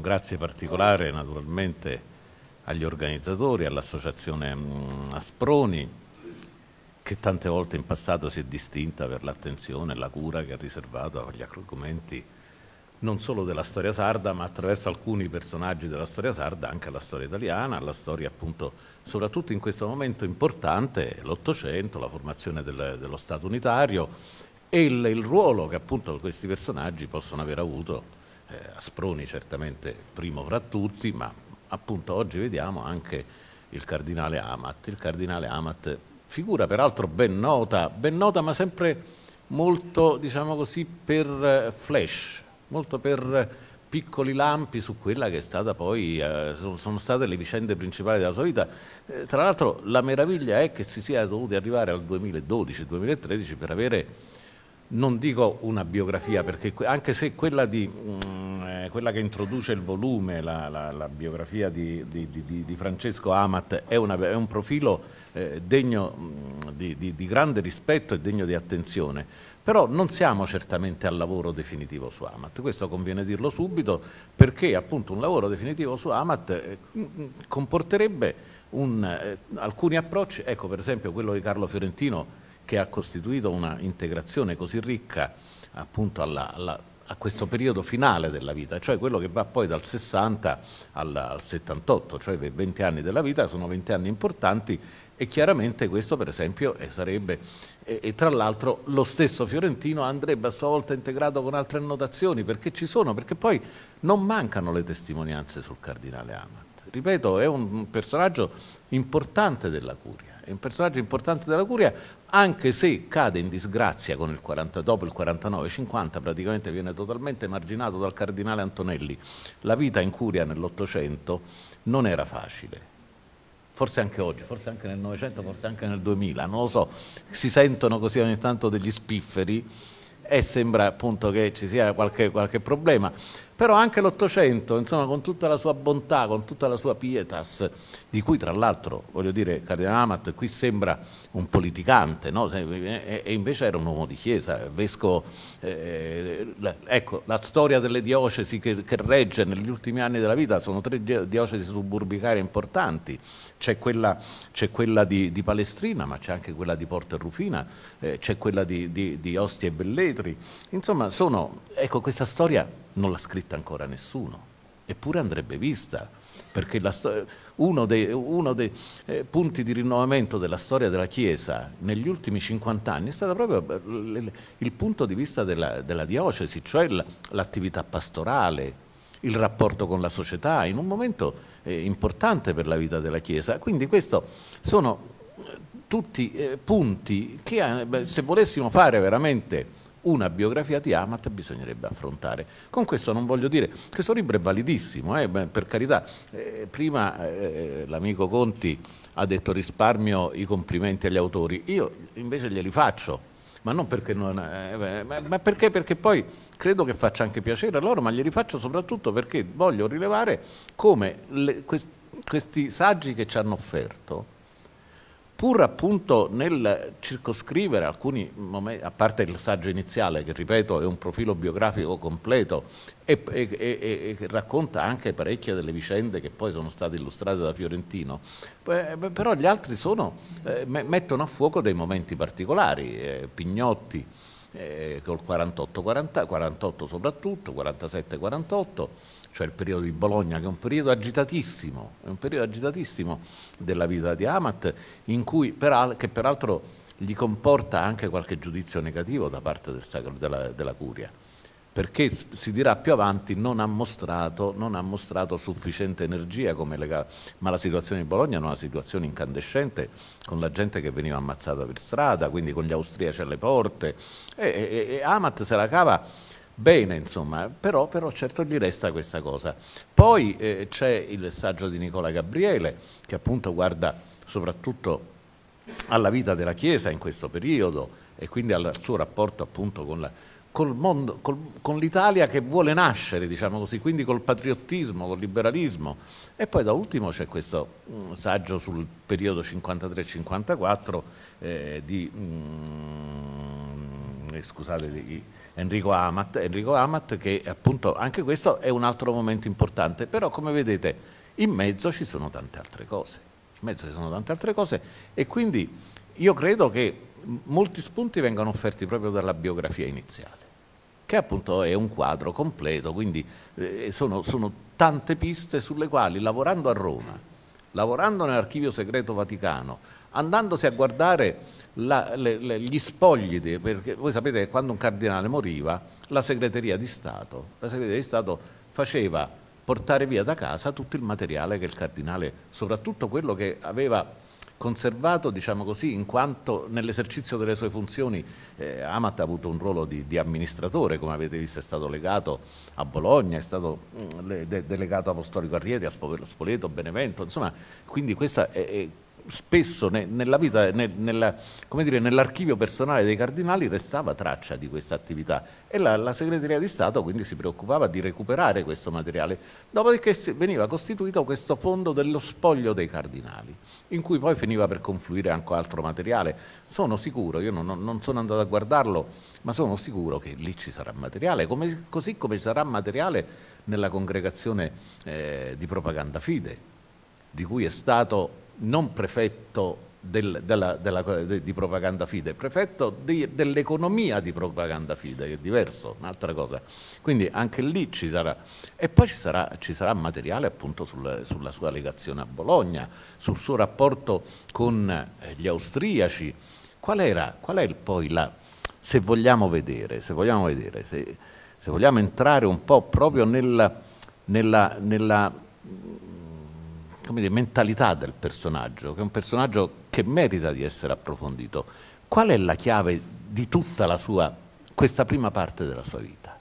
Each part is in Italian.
un grazie particolare naturalmente agli organizzatori, all'associazione mm, Asproni, che tante volte in passato si è distinta per l'attenzione e la cura che ha riservato agli argomenti non solo della storia sarda, ma attraverso alcuni personaggi della storia sarda, anche alla storia italiana, alla storia appunto, soprattutto in questo momento importante, l'Ottocento, la formazione del, dello Stato unitario e il, il ruolo che appunto questi personaggi possono aver avuto eh, Asproni certamente primo fra tutti, ma appunto oggi vediamo anche il cardinale Amat. Il cardinale Amat, figura peraltro ben nota, ben nota ma sempre molto, diciamo così, per eh, flash, molto per eh, piccoli lampi su quella che è stata poi, eh, sono state le vicende principali della sua vita. Eh, tra l'altro la meraviglia è che si sia dovuti arrivare al 2012-2013 per avere non dico una biografia, perché anche se quella, di, mm, eh, quella che introduce il volume, la, la, la biografia di, di, di, Francesco Amat, è, una, è un profilo eh, degno mh, mm, di, grande rispetto e degno di attenzione, però non siamo certamente al lavoro definitivo su Amat, questo conviene dirlo subito, perché appunto un lavoro definitivo su Amat eh, mm, comporterebbe un, alcuni approcci, ecco per esempio quello di Carlo Fiorentino, che ha costituito una integrazione così ricca appunto alla, alla, a questo periodo finale della vita, cioè quello che va poi dal 60 al, al 78, cioè i 20 anni della vita sono 20 anni importanti e chiaramente questo per esempio eh, sarebbe, e, e tra l'altro lo stesso Fiorentino andrebbe a sua volta integrato con altre annotazioni perché ci sono, perché poi non mancano le testimonianze sul cardinale Amato. Ripeto, è un personaggio importante della Curia, è un personaggio importante della Curia anche se cade in disgrazia il 40, dopo il 49-50, praticamente viene totalmente emarginato dal cardinale Antonelli. La vita in Curia nell'Ottocento non era facile, forse anche oggi, forse anche nel Novecento, forse anche nel 2000, non lo so, si sentono così ogni tanto degli spifferi e sembra appunto che ci sia qualche, qualche problema. Però anche l'Ottocento, insomma, con tutta la sua bontà, con tutta la sua pietas, di cui tra l'altro, voglio dire, Cardinal Amat qui sembra un politicante, no? e, invece era un uomo di chiesa, vescovo. Eh, ecco, la storia delle diocesi che, che, regge negli ultimi anni della vita sono tre diocesi suburbicarie importanti. C'è quella, quella, di, di Palestrina, ma c'è anche quella di Porto e Rufina, eh, c'è quella di, di, di Ostia e Belletri. Insomma, sono, ecco, questa storia non l'ha scritta ancora nessuno, eppure andrebbe vista, perché uno dei, uno dei eh, punti di rinnovamento della storia della Chiesa negli ultimi 50 anni è stato proprio eh, il punto di vista della, della diocesi, cioè l'attività pastorale, il rapporto con la società, in un momento eh, importante per la vita della Chiesa. Quindi questi sono eh, tutti eh, punti che eh, se volessimo fare veramente una biografia di Amat bisognerebbe affrontare. Con questo non voglio dire, questo libro è validissimo, eh, per carità, eh, prima eh, l'amico Conti ha detto risparmio i complimenti agli autori, io invece glieli faccio, ma non perché non... Eh, ma, ma perché, perché poi credo che faccia anche piacere a loro, ma glieli faccio soprattutto perché voglio rilevare come le, quest, questi saggi che ci hanno offerto pur appunto nel circoscrivere alcuni momenti, a parte il saggio iniziale che ripeto è un profilo biografico completo e, e, e, e racconta anche parecchie delle vicende che poi sono state illustrate da Fiorentino, però gli altri sono, eh, mettono a fuoco dei momenti particolari, eh, Pignotti eh, col 48-48 soprattutto, 47-48 cioè il periodo di Bologna, che è un periodo agitatissimo, è un periodo agitatissimo della vita di Amat, in cui, che peraltro gli comporta anche qualche giudizio negativo da parte del sacro, della, della, curia, perché si dirà più avanti non ha mostrato, non ha mostrato sufficiente energia, ma la situazione di Bologna è una situazione incandescente, con la gente che veniva ammazzata per strada, quindi con gli austriaci alle porte, e, e, e Amat se la cava bene, insomma, però, però, certo gli resta questa cosa. Poi eh, c'è il saggio di Nicola Gabriele che appunto guarda soprattutto alla vita della Chiesa in questo periodo e quindi al suo rapporto appunto con la, mondo, col, con l'Italia che vuole nascere, diciamo così, quindi col patriottismo, col liberalismo. E poi da ultimo c'è questo mm, saggio sul periodo 53-54 eh, di... Mh, mm, eh, scusate, di, Enrico Amat, Enrico Amat che appunto anche questo è un altro momento importante, però come vedete in mezzo ci sono tante altre cose, in mezzo ci sono tante altre cose e quindi io credo che molti spunti vengano offerti proprio dalla biografia iniziale che appunto è un quadro completo, quindi eh, sono, sono, tante piste sulle quali lavorando a Roma, lavorando nell'archivio segreto vaticano, andandosi a guardare la, le, le, gli spogli, di, perché voi sapete che quando un cardinale moriva, la segreteria di Stato, la segreteria di Stato faceva portare via da casa tutto il materiale che il cardinale, soprattutto quello che aveva conservato, diciamo così, in quanto nell'esercizio delle sue funzioni eh, Amat ha avuto un ruolo di, di, amministratore, come avete visto è stato legato a Bologna, è stato mh, mm, de, delegato apostolico a Rieti, a Spoleto, Benevento, insomma, quindi questa è, è spesso ne, nella vita, ne, nell'archivio personale dei cardinali restava traccia di questa attività e la, la, segreteria di Stato quindi si preoccupava di recuperare questo materiale, dopodiché veniva costituito questo fondo dello spoglio dei cardinali, in cui poi finiva per confluire anche altro materiale. Sono sicuro, io non, non sono andato a guardarlo, ma sono sicuro che lì ci sarà materiale, come, così come ci sarà materiale nella congregazione eh, di propaganda fide, di cui è stato non prefetto del, della, della, de, di propaganda FIDE, prefetto dell'economia di propaganda FIDE, che è diverso, un'altra cosa. Quindi anche lì ci sarà. E poi ci sarà, ci sarà materiale appunto sul, sulla sua legazione a Bologna, sul suo rapporto con eh, gli austriaci. Qual, era, qual è poi la... se vogliamo vedere, se vogliamo, vedere, se, se vogliamo entrare un po' proprio nella, nella, nella come dire, mentalità del personaggio, che è un personaggio che merita di essere approfondito. Qual è la chiave di tutta la sua, questa prima parte della sua vita?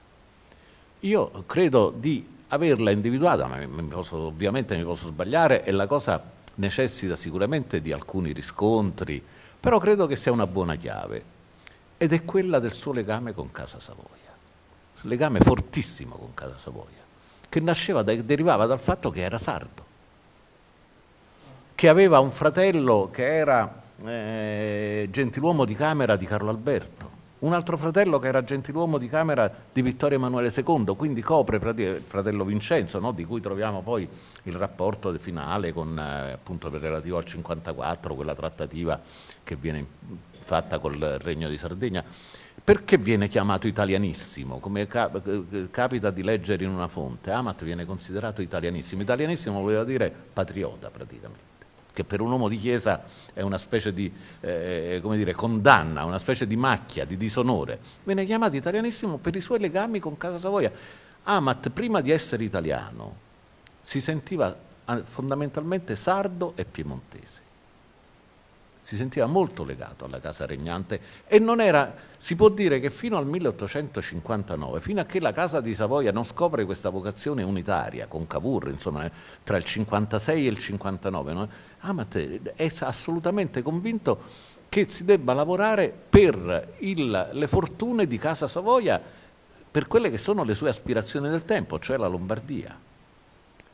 Io credo di averla individuata, ma mi posso, ovviamente mi posso sbagliare e la cosa necessita sicuramente di alcuni riscontri, però credo che sia una buona chiave ed è quella del suo legame con Casa Savoia, legame fortissimo con Casa Savoia, che nasceva, derivava dal fatto che era sardo che aveva un fratello che era eh, gentiluomo di Camera di Carlo Alberto, un altro fratello che era gentiluomo di Camera di Vittorio Emanuele II, quindi copre il fratello Vincenzo, no? di cui troviamo poi il rapporto finale con, eh, appunto, relativo al 54, quella trattativa che viene fatta col Regno di Sardegna. Perché viene chiamato italianissimo? Come eh, capita di leggere in una fonte, Amat viene considerato italianissimo. Italianissimo voleva dire patriota praticamente che per un uomo di chiesa è una specie di eh, dire, condanna, una specie di macchia, di disonore, viene chiamato italianissimo per i suoi legami con Casa Savoia. Amat, prima di essere italiano, si sentiva eh, fondamentalmente sardo e piemontese si sentiva molto legato alla casa regnante e non era, si può dire che fino al 1859, fino a che la casa di Savoia non scopre questa vocazione unitaria con Cavour, insomma eh, tra il 56 e il 59, no? Amate ah, è assolutamente convinto che si debba lavorare per il, le fortune di casa Savoia, per quelle che sono le sue aspirazioni del tempo, cioè la Lombardia.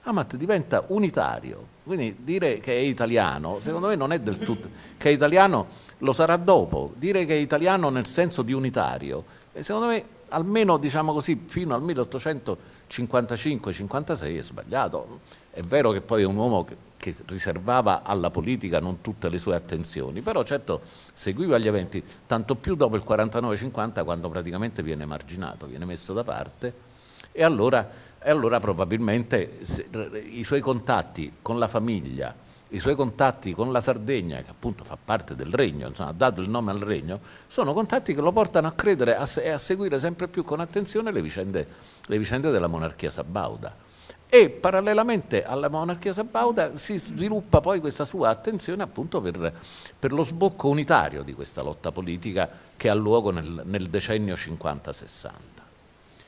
Amat diventa unitario. Quindi dire che è italiano, secondo me non è del tutto... che è italiano lo sarà dopo. Dire che è italiano nel senso di unitario, eh, secondo me almeno diciamo così fino al 1855-56 è sbagliato. È vero che poi è un uomo che, che, riservava alla politica non tutte le sue attenzioni, però certo seguiva gli eventi, tanto più dopo il 49-50 quando praticamente viene marginato, viene messo da parte e allora e allora probabilmente se, i suoi contatti con la famiglia, i suoi contatti con la Sardegna, che appunto fa parte del regno, insomma, ha dato il nome al regno, sono contatti che lo portano a credere a, e a seguire sempre più con attenzione le vicende, le vicende della monarchia sabauda. E parallelamente alla monarchia sabauda si sviluppa poi questa sua attenzione appunto per, per lo sbocco unitario di questa lotta politica che ha luogo nel, nel decennio 50-60.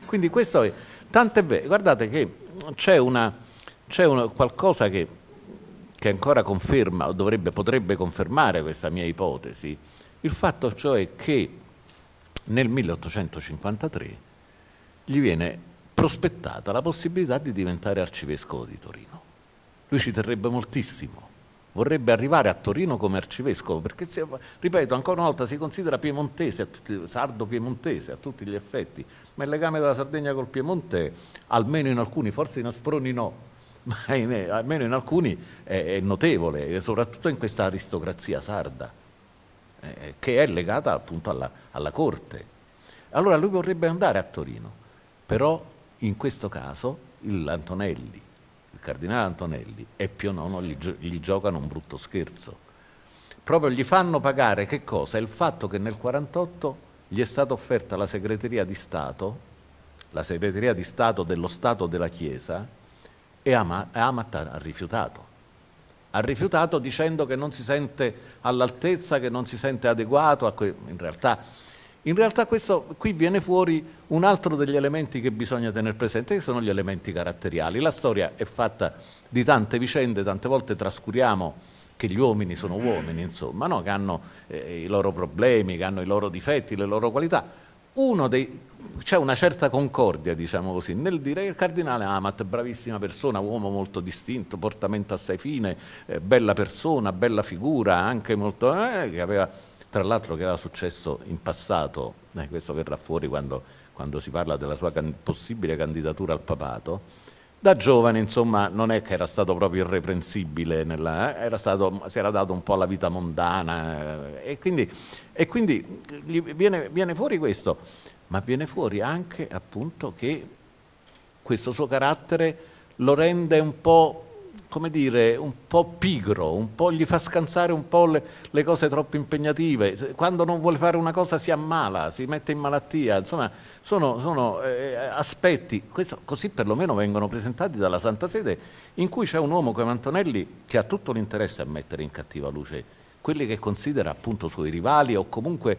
Quindi questo è, Tant'è vero, guardate che c'è, qualcosa che, che, ancora conferma, o dovrebbe, potrebbe confermare questa mia ipotesi, il fatto cioè che nel 1853 gli viene prospettata la possibilità di diventare arcivescovo di Torino. Lui ci terrebbe moltissimo vorrebbe arrivare a Torino come arcivescovo, perché se, ripeto ancora una volta si considera piemontese, sardo piemontese a tutti gli effetti, ma il legame della Sardegna col Piemonte, almeno in alcuni, forse in Asproni no, ma in, almeno in alcuni è, è, notevole, soprattutto in questa aristocrazia sarda, eh, eh, che è legata appunto alla, alla corte. Allora lui vorrebbe andare a Torino, però in questo caso l'Antonelli Cardinale Antonelli e Pio IX gli, gli giocano un brutto scherzo. Proprio gli fanno pagare che cosa? Il fatto che nel 1948 gli è stata offerta la segreteria di Stato, la segreteria di Stato dello Stato della Chiesa, e Amat ha rifiutato. Ha rifiutato dicendo che non si sente all'altezza, che non si sente adeguato. a in realtà in realtà questo, qui viene fuori un altro degli elementi che bisogna tenere presente, che sono gli elementi caratteriali. La storia è fatta di tante vicende, tante volte trascuriamo che gli uomini sono uomini, insomma, no? che hanno eh, i loro problemi, che hanno i loro difetti, le loro qualità. c'è una certa concordia, diciamo così, nel dire che il cardinale Amat, bravissima persona, uomo molto distinto, portamento assai fine, eh, bella persona, bella figura, anche molto... Eh, che aveva tra l'altro che era successo in passato, eh, questo verrà fuori quando, quando si parla della sua can possibile candidatura al papato, da giovane insomma non è che era stato proprio irreprensibile, nella, eh, era stato, si era dato un po' alla vita mondana eh, e quindi, e quindi viene, viene, fuori questo, ma viene fuori anche appunto che questo suo carattere lo rende un po' come dire, un po' pigro, un po' gli fa scansare un po' le, le, cose troppo impegnative, quando non vuole fare una cosa si ammala, si mette in malattia, insomma sono, sono eh, aspetti, Questo, così perlomeno vengono presentati dalla Santa Sede, in cui c'è un uomo come Antonelli che ha tutto l'interesse a mettere in cattiva luce quelli che considera appunto suoi rivali o comunque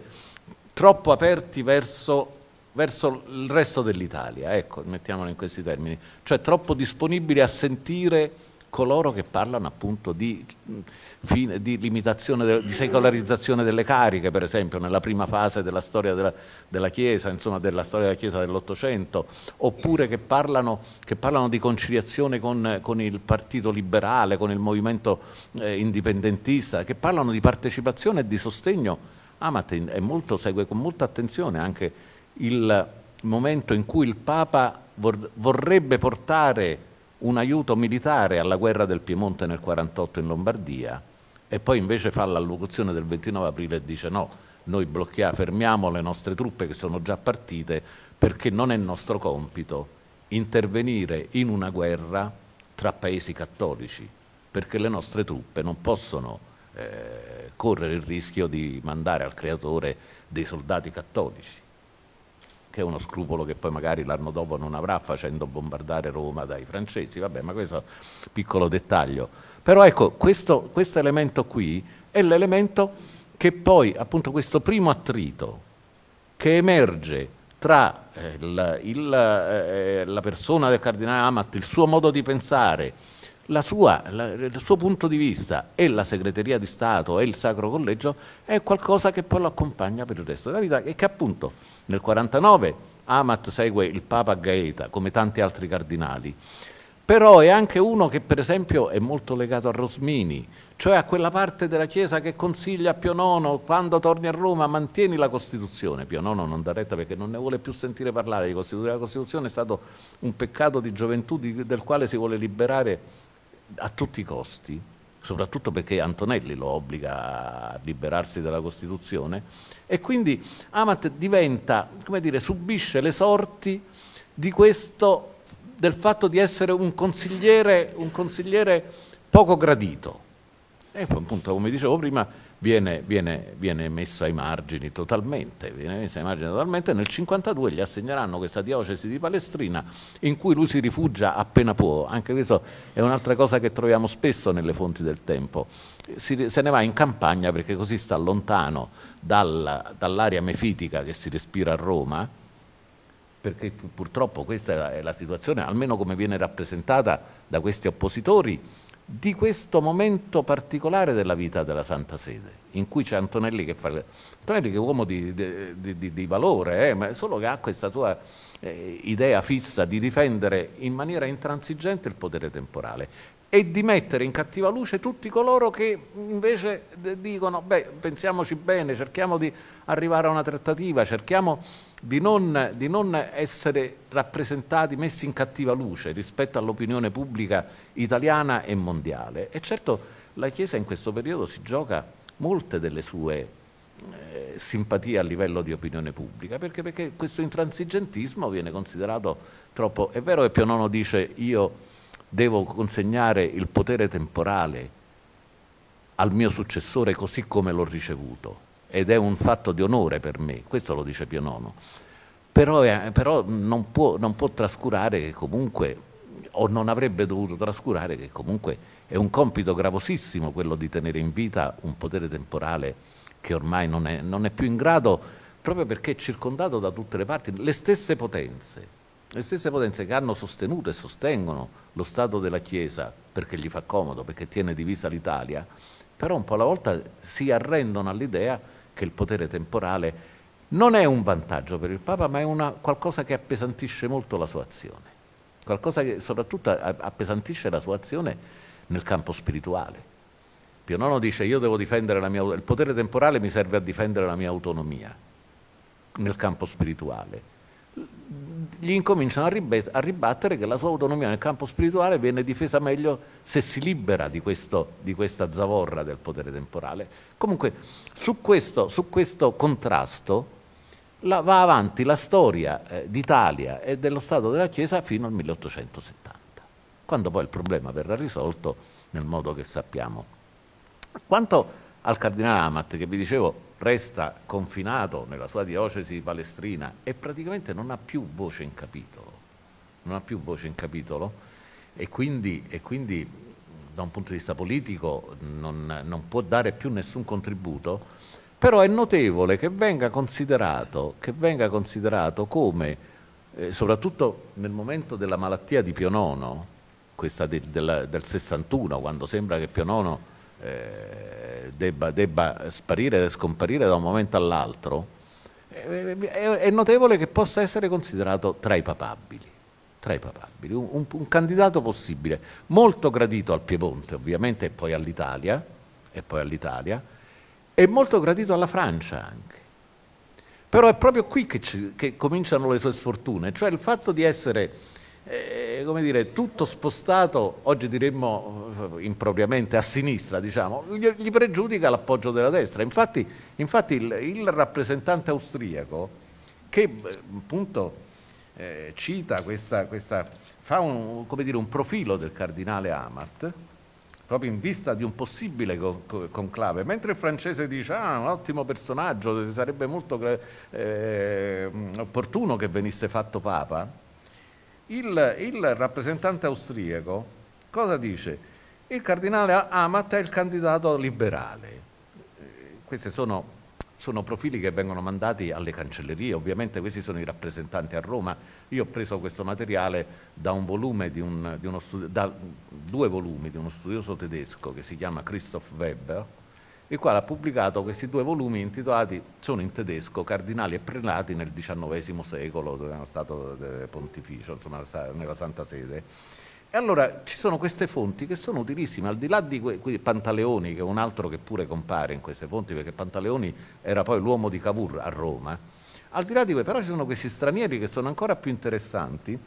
troppo aperti verso verso il resto dell'Italia, ecco, mettiamolo in questi termini, cioè troppo disponibili a sentire coloro che parlano appunto di, di limitazione, di secolarizzazione delle cariche, per esempio nella prima fase della storia della, della Chiesa, insomma della storia della Chiesa dell'Ottocento, oppure che parlano, che parlano, di conciliazione con, con, il partito liberale, con il movimento eh, indipendentista, che parlano di partecipazione e di sostegno. Amatin ah, molto, segue con molta attenzione anche il momento in cui il Papa vorrebbe portare un aiuto militare alla guerra del Piemonte nel 1948 in Lombardia e poi invece fa l'allocuzione del 29 aprile e dice no, noi blocchiamo, fermiamo le nostre truppe che sono già partite perché non è nostro compito intervenire in una guerra tra paesi cattolici, perché le nostre truppe non possono eh, correre il rischio di mandare al creatore dei soldati cattolici che è uno scrupolo che poi magari l'anno dopo non avrà facendo bombardare Roma dai francesi, vabbè, ma questo è un piccolo dettaglio. Però ecco, questo, questo elemento qui è l'elemento che poi appunto questo primo attrito che emerge tra eh, il, il, eh, eh, la persona del cardinale Amat, il suo modo di pensare, sua, la, il suo punto di vista e la segreteria di Stato e il Sacro Collegio è qualcosa che poi lo accompagna per il resto della vita e che appunto nel 49 Amat segue il Papa Gaeta come tanti altri cardinali però è anche uno che per esempio è molto legato a Rosmini, cioè a quella parte della Chiesa che consiglia a Pio IX quando torni a Roma mantieni la Costituzione. Pio IX non dà retta perché non ne vuole più sentire parlare di Costituzione, la Costituzione è stato un peccato di gioventù del quale si vuole liberare a tutti i costi, soprattutto perché Antonelli lo obbliga a liberarsi dalla Costituzione, e quindi Amat diventa, come dire, subisce le sorti di questo, del fatto di essere un consigliere, un consigliere poco gradito. E appunto, come dicevo prima, viene, viene, viene messo ai margini totalmente, viene messo ai margini totalmente, nel 52 gli assegneranno questa diocesi di Palestrina in cui lui si rifugia appena può, anche questo è un'altra cosa che troviamo spesso nelle fonti del tempo, si, se ne va in campagna perché così sta lontano dal, dall'area mefitica che si respira a Roma, perché purtroppo questa è la situazione, almeno come viene rappresentata da questi oppositori, di questo momento particolare della vita della Santa Sede, in cui c'è Antonelli che fa... Antonelli che è uomo di, di, di, di valore, eh, ma solo che ha questa sua eh, idea fissa di difendere in maniera intransigente il potere temporale e di mettere in cattiva luce tutti coloro che invece dicono, beh, pensiamoci bene, cerchiamo di arrivare a una trattativa, cerchiamo di non, di non essere rappresentati, messi in cattiva luce rispetto all'opinione pubblica italiana e mondiale. E certo la Chiesa in questo periodo si gioca molte delle sue eh, simpatie a livello di opinione pubblica, perché, perché questo intransigentismo viene considerato troppo... È vero che Pio IX dice io devo consegnare il potere temporale al mio successore così come l'ho ricevuto ed è un fatto di onore per me, questo lo dice Pio IX, però, è, però non, può, non può trascurare che comunque, o non avrebbe dovuto trascurare che comunque è un compito gravosissimo quello di tenere in vita un potere temporale che ormai non è, non è più in grado, proprio perché è circondato da tutte le parti, le stesse potenze le stesse potenze che hanno sostenuto e sostengono lo Stato della Chiesa perché gli fa comodo, perché tiene divisa l'Italia, però un po' alla volta si arrendono all'idea che il potere temporale non è un vantaggio per il Papa, ma è una, qualcosa che appesantisce molto la sua azione, qualcosa che soprattutto appesantisce la sua azione nel campo spirituale. Pio IX dice io devo difendere la mia il potere temporale mi serve a difendere la mia autonomia nel campo spirituale gli incominciano a, ribattere che la sua autonomia nel campo spirituale viene difesa meglio se si libera di, questo, di questa zavorra del potere temporale. Comunque su questo, su questo contrasto la, va avanti la storia eh, d'Italia e dello Stato della Chiesa fino al 1870, quando poi il problema verrà risolto nel modo che sappiamo. Quanto al cardinale Amat che vi dicevo resta confinato nella sua diocesi palestrina e praticamente non ha più voce in capitolo, non ha più voce in capitolo e quindi, e quindi da un punto di vista politico non, non, può dare più nessun contributo, però è notevole che venga considerato, che venga considerato come, eh, soprattutto nel momento della malattia di Pio IX, questa del, del, del 61, quando sembra che Pio IX eh, debba, debba, sparire e scomparire da un momento all'altro, eh, eh, è, notevole che possa essere considerato tra i papabili. Tra i papabili un, un, candidato possibile, molto gradito al Piemonte ovviamente e poi all'Italia, e poi all'Italia, e molto gradito alla Francia anche. Però è proprio qui che, ci, che cominciano le sue sfortune, cioè il fatto di essere eh, come dire, tutto spostato, oggi diremmo eh, impropriamente a sinistra, diciamo, gli, gli pregiudica l'appoggio della destra. Infatti, infatti il, il, rappresentante austriaco, che eh, appunto eh, cita questa, questa fa un, dire, un, profilo del cardinale Amat, proprio in vista di un possibile conclave, mentre il francese dice ah, un ottimo personaggio, sarebbe molto eh, eh opportuno che venisse fatto papa, il, il rappresentante austriaco cosa dice? Il cardinale Amat è il candidato liberale. Eh, questi sono, sono, profili che vengono mandati alle cancellerie, ovviamente questi sono i rappresentanti a Roma. Io ho preso questo materiale da, di un, di da due volumi di uno studioso tedesco che si chiama Christoph Weber, il quale ha pubblicato questi due volumi intitolati Sono in tedesco, Cardinali e Prelati nel XIX secolo, nello Stato eh, Pontificio, insomma nella Santa Sede. E allora ci sono queste fonti che sono utilissime, al di là di que- Pantaleoni, che è un altro che pure compare in queste fonti, perché Pantaleoni era poi l'uomo di Cavour a Roma, al di là di quei, però ci sono questi stranieri che sono ancora più interessanti,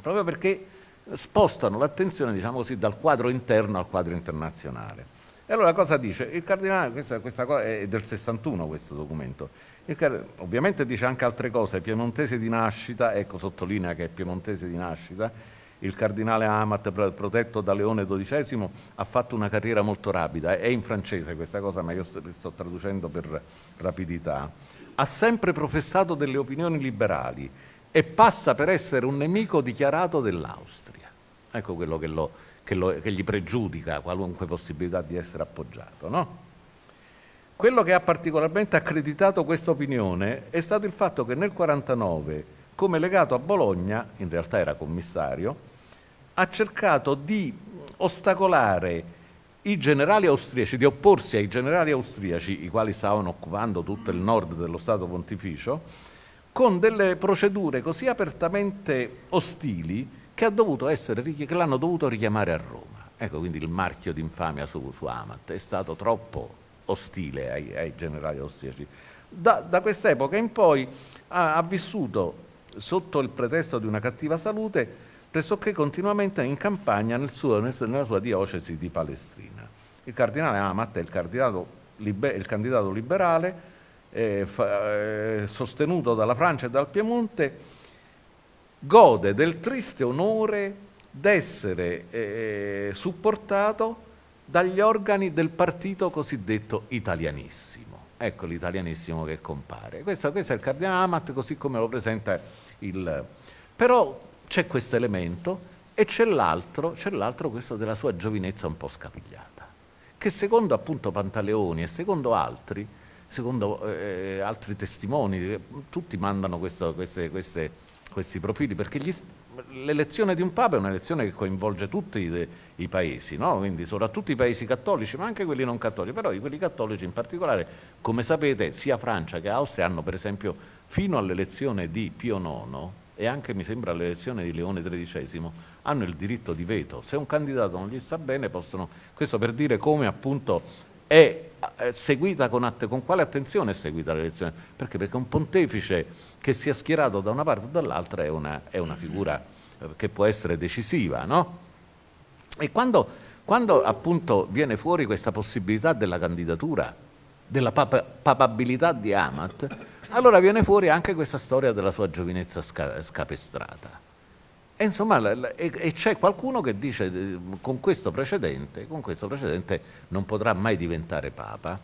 proprio perché spostano l'attenzione, diciamo così, dal quadro interno al quadro internazionale. E allora cosa dice? Il cardinale, questa, questa cosa è del 61 questo documento, il, ovviamente dice anche altre cose, piemontese di nascita, ecco sottolinea che è piemontese di nascita, il cardinale Amat, protetto da Leone XII, ha fatto una carriera molto rapida, è in francese questa cosa, ma io sto, sto traducendo per rapidità, ha sempre professato delle opinioni liberali e passa per essere un nemico dichiarato dell'Austria. Ecco quello che lo che, lo, che gli pregiudica qualunque possibilità di essere appoggiato. No? Quello che ha particolarmente accreditato questa opinione è stato il fatto che nel 1949, come legato a Bologna, in realtà era commissario, ha cercato di ostacolare i generali austriaci, di opporsi ai generali austriaci, i quali stavano occupando tutto il nord dello Stato pontificio, con delle procedure così apertamente ostili che, essere, che l'hanno dovuto richiamare a Roma. Ecco quindi il marchio d'infamia su, su Amat è stato troppo ostile ai, ai generali austriaci. Da, da quest'epoca in poi ha, ha, vissuto sotto il pretesto di una cattiva salute pressoché continuamente in campagna nel suo, nel, nella sua diocesi di Palestrina. Il cardinale Amat è il, liber, il candidato liberale eh, fa, eh, sostenuto dalla Francia e dal Piemonte gode del triste onore d'essere eh, eh, supportato dagli organi del partito cosiddetto italianissimo. Ecco l'italianissimo che compare. Questo, questo, è il cardinale Amat così come lo presenta il... Però c'è questo elemento e c'è l'altro, c'è l'altro questo della sua giovinezza un po' scapigliata, che secondo appunto Pantaleoni e secondo altri, secondo eh, altri testimoni, tutti mandano questo, queste, queste questi profili, perché gli, l'elezione di un Papa è un'elezione che coinvolge tutti de, i paesi, no? quindi soprattutto i paesi cattolici, ma anche quelli non cattolici, però quelli cattolici in particolare, come sapete, sia Francia che Austria hanno per esempio fino all'elezione di Pio IX e anche mi sembra all'elezione di Leone XIII, hanno il diritto di veto. Se un candidato non gli sta bene possono, questo per dire come appunto è eh, seguita con, att con quale attenzione è seguita l'elezione? Perché? Perché un pontefice che sia schierato da una parte o dall'altra è una, è una figura eh, che può essere decisiva, no? E quando, quando, appunto viene fuori questa possibilità della candidatura, della pap papabilità di Amat, allora viene fuori anche questa storia della sua giovinezza sca scapestrata. E, insomma, e, c'è qualcuno che dice eh, con questo, precedente, con questo precedente non potrà mai diventare Papa.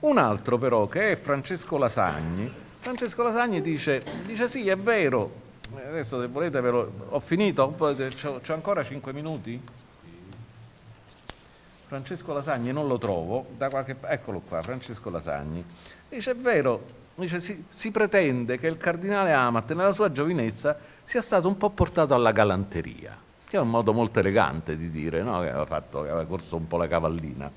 Un altro però che è Francesco Lasagni, Francesco Lasagni dice, dice sì è vero, adesso se volete ve lo... ho finito, eh, ho ancora 5 minuti? Francesco Lasagni non lo trovo, da qualche... eccolo qua, Francesco Lasagni, dice è vero, Dice, si, si pretende che il cardinale Amat nella sua giovinezza sia stato un po' portato alla galanteria, che è un modo molto elegante di dire, no? che, aveva fatto, che aveva corso un po' la cavallina.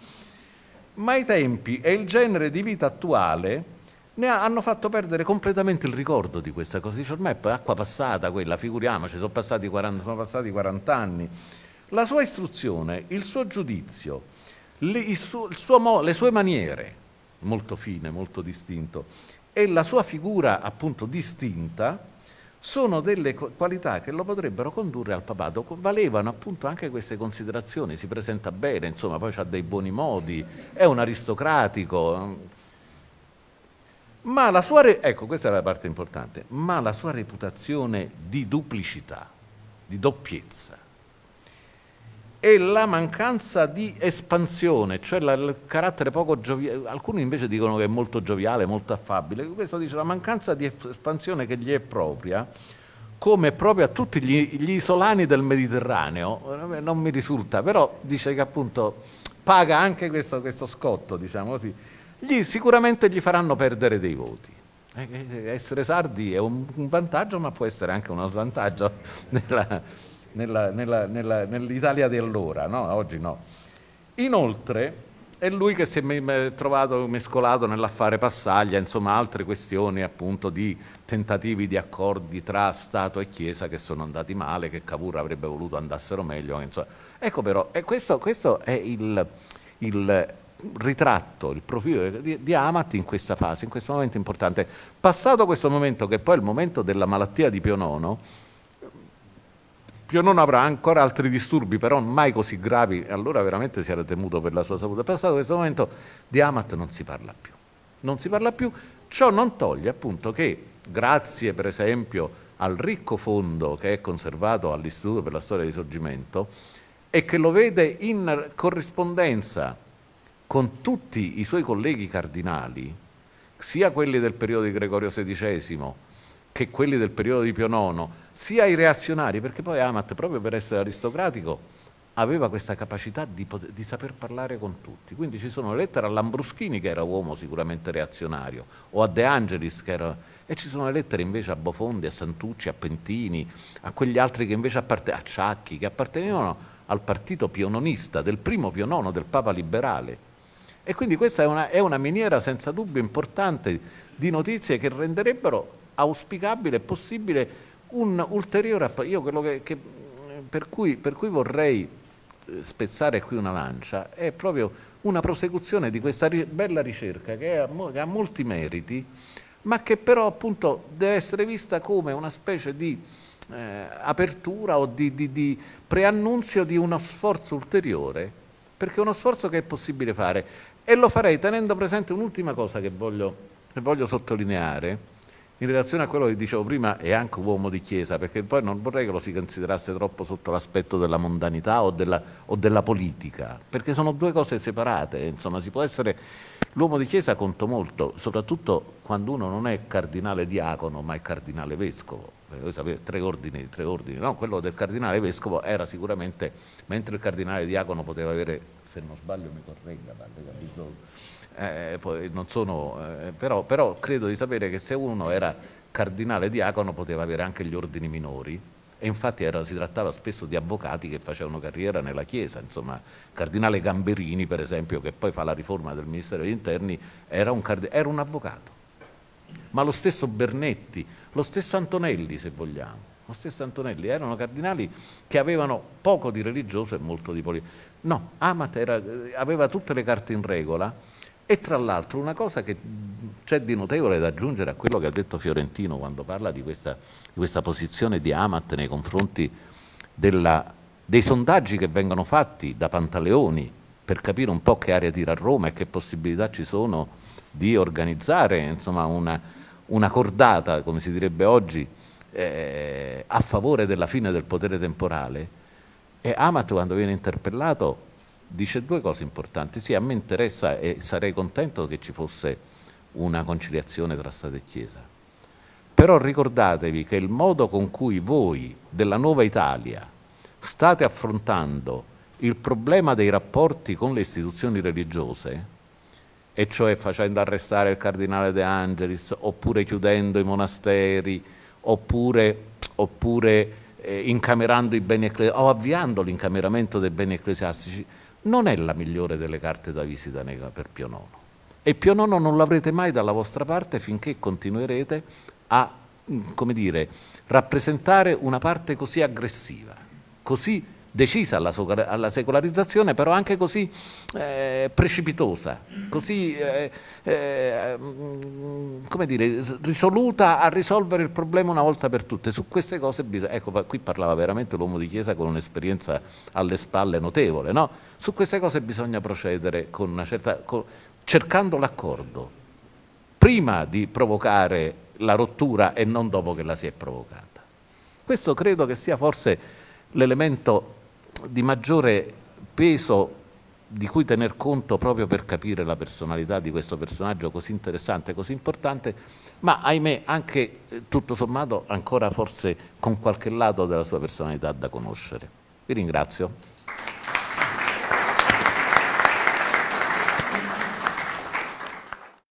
Ma i tempi e il genere di vita attuale ne hanno fatto perdere completamente il ricordo di questa cosa. Dice ormai è acqua passata quella, figuriamoci, sono passati 40, sono passati 40 anni. La sua istruzione, il suo giudizio, le, il suo, il suo, le sue maniere, molto fine, molto distinto, e la sua figura appunto distinta sono delle qualità che lo potrebbero condurre al papato, valevano appunto anche queste considerazioni, si presenta bene, insomma, poi ha dei buoni modi, è un aristocratico. Mm. Ma la sua, ecco, questa è la parte importante, ma la sua reputazione di duplicità, di doppiezza, e la mancanza di espansione, cioè la, il carattere poco gioviale, alcuni invece dicono che è molto gioviale, molto affabile, questo dice la mancanza di espansione che gli è propria, come proprio a tutti gli, gli isolani del Mediterraneo, non mi risulta, però dice che appunto paga anche questo, questo scotto, diciamo così, gli, sicuramente gli faranno perdere dei voti. Eh, eh, essere sardi è un, un vantaggio, ma può essere anche uno svantaggio nella nell'Italia di allora, no? oggi no. Inoltre è lui che si è trovato mescolato nell'affare Passaglia, insomma altre questioni appunto di tentativi di accordi tra Stato e Chiesa che sono andati male, che Cavour avrebbe voluto andassero meglio. Insomma. Ecco però, questo, questo, è il, il ritratto, il profilo di, di Amat in questa fase, in questo momento importante. Passato questo momento, che poi è il momento della malattia di Pio IX, Pio non avrà ancora altri disturbi, però mai così gravi, allora veramente si era temuto per la sua salute. Passato questo momento di Amat non si parla più, non si parla più, ciò non toglie appunto che grazie per esempio al ricco fondo che è conservato all'Istituto per la Storia di Sorgimento e che lo vede in corrispondenza con tutti i suoi colleghi cardinali, sia quelli del periodo di Gregorio XVI, che quelli del periodo di Pio IX, sia i reazionari, perché poi Amat, proprio per essere aristocratico, aveva questa capacità di, poter, di, saper parlare con tutti. Quindi ci sono lettere a Lambruschini, che era uomo sicuramente reazionario, o a De Angelis, che era... e ci sono lettere invece a Bofondi, a Santucci, a Pentini, a quegli altri che invece appartenevano, a Ciacchi, che appartenevano al partito piononista, del primo pionono del Papa liberale. E quindi questa è una, è una miniera senza dubbio importante di notizie che renderebbero auspicabile e possibile un ulteriore approccio. Io quello che, che per, cui, per cui vorrei eh, spezzare qui una lancia è proprio una prosecuzione di questa ri bella ricerca che, è, che, ha molti meriti, ma che però appunto deve essere vista come una specie di eh, apertura o di, di, di preannunzio di uno sforzo ulteriore, perché è uno sforzo che è possibile fare. E lo farei tenendo presente un'ultima cosa che voglio, che voglio sottolineare, in relazione a quello che dicevo prima, è anche uomo di chiesa, perché poi non vorrei che lo si considerasse troppo sotto l'aspetto della mondanità o della, o della, politica, perché sono due cose separate, insomma, si può essere... L'uomo di chiesa conto molto, soprattutto quando uno non è cardinale diacono, ma è cardinale vescovo. Eh, sapete, tre ordini, tre ordini. No, quello del cardinale vescovo era sicuramente, mentre il cardinale diacono poteva avere, se non sbaglio mi corregga, eh, eh, poi non sono, eh, però, però, credo di sapere che se uno era cardinale diacono poteva avere anche gli ordini minori e infatti era, si trattava spesso di avvocati che facevano carriera nella Chiesa, insomma cardinale Gamberini per esempio che poi fa la riforma del Ministero degli Interni era un, era un avvocato ma lo stesso Bernetti, lo stesso Antonelli se vogliamo, lo stesso Antonelli, erano cardinali che avevano poco di religioso e molto di politica. No, Amat era, eh, aveva tutte le carte in regola e tra l'altro una cosa che c'è di notevole da aggiungere a quello che ha detto Fiorentino quando parla di questa, di questa posizione di Amat nei confronti della, dei sondaggi che vengono fatti da Pantaleoni per capire un po' che area tira a Roma e che possibilità ci sono di organizzare insomma, una, una, cordata, come si direbbe oggi, eh, a favore della fine del potere temporale. E Amat quando viene interpellato dice due cose importanti. Sì, a me interessa e sarei contento che ci fosse una conciliazione tra Stato e Chiesa. Però ricordatevi che il modo con cui voi della Nuova Italia state affrontando il problema dei rapporti con le istituzioni religiose e cioè facendo arrestare il cardinale De Angelis, oppure chiudendo i monasteri, oppure, oppure eh, incamerando i beni ecclesiastici, o avviando l'incameramento dei beni ecclesiastici, non è la migliore delle carte da visita per Pio IX. E Pio IX non l'avrete mai dalla vostra parte finché continuerete a, come dire, rappresentare una parte così aggressiva, così aggressiva decisa alla, alla secolarizzazione, però anche così eh, precipitosa, così eh, eh, come dire, risoluta a risolvere il problema una volta per tutte. Su queste cose bisogna, ecco qui parlava veramente l'uomo di chiesa con un'esperienza alle spalle notevole, no? su queste cose bisogna procedere con una certa, con, cercando l'accordo, prima di provocare la rottura e non dopo che la si è provocata. Questo credo che sia forse l'elemento di maggiore peso di cui tener conto proprio per capire la personalità di questo personaggio così interessante, così importante, ma ahimè anche eh, tutto sommato ancora forse con qualche lato della sua personalità da conoscere. Vi ringrazio.